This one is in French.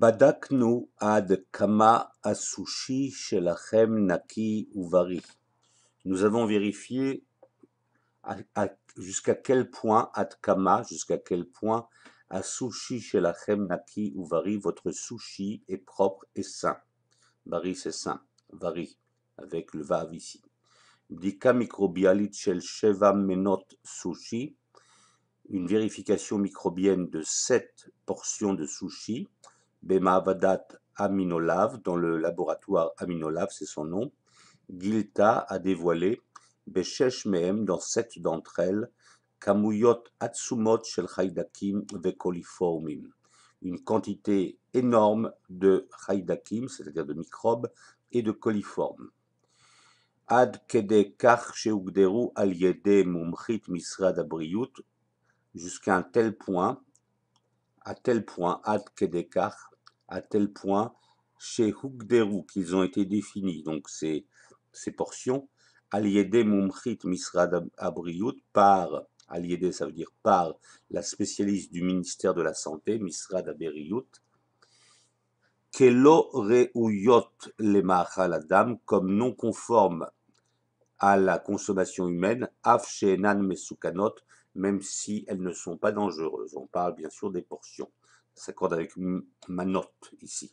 Badaknu ad kama asushi shelachem naki uvari. Nous avons vérifié jusqu'à quel point, ad kama, jusqu'à quel point, asushi shelachem naki uvari, votre sushi est propre et sain. Bari, c'est sain. Vari, avec le vav ici. Bdika microbialit shel sheva menot sushi, une vérification microbienne de sept portions de sushi. Bemavadat Aminolav, dans le laboratoire Aminolav, c'est son nom, Gilta a dévoilé Beshesh Mehem dans sept d'entre elles, Kamuyot Atsumot Shel Haidakim Vekoliformim, une quantité énorme de Haidakim, c'est-à-dire de microbes, et de coliformes. Ad Kede Kach Sheugderu Al Mumchit Misrad jusqu'à un tel point, à tel point, Ad Kedekach, à tel point chez Hukderu, qu'ils ont été définis, donc ces, ces portions, Aliede Mumchit Misrad abriyut » par, Aliede » ça veut dire par la spécialiste du ministère de la Santé, Misrad abriyut »« Kelo Reuyot Lemahaladam, comme non conforme à la consommation humaine, Afshenan Mesukanot, même si elles ne sont pas dangereuses. On parle bien sûr des portions s'accorde avec ma note ici.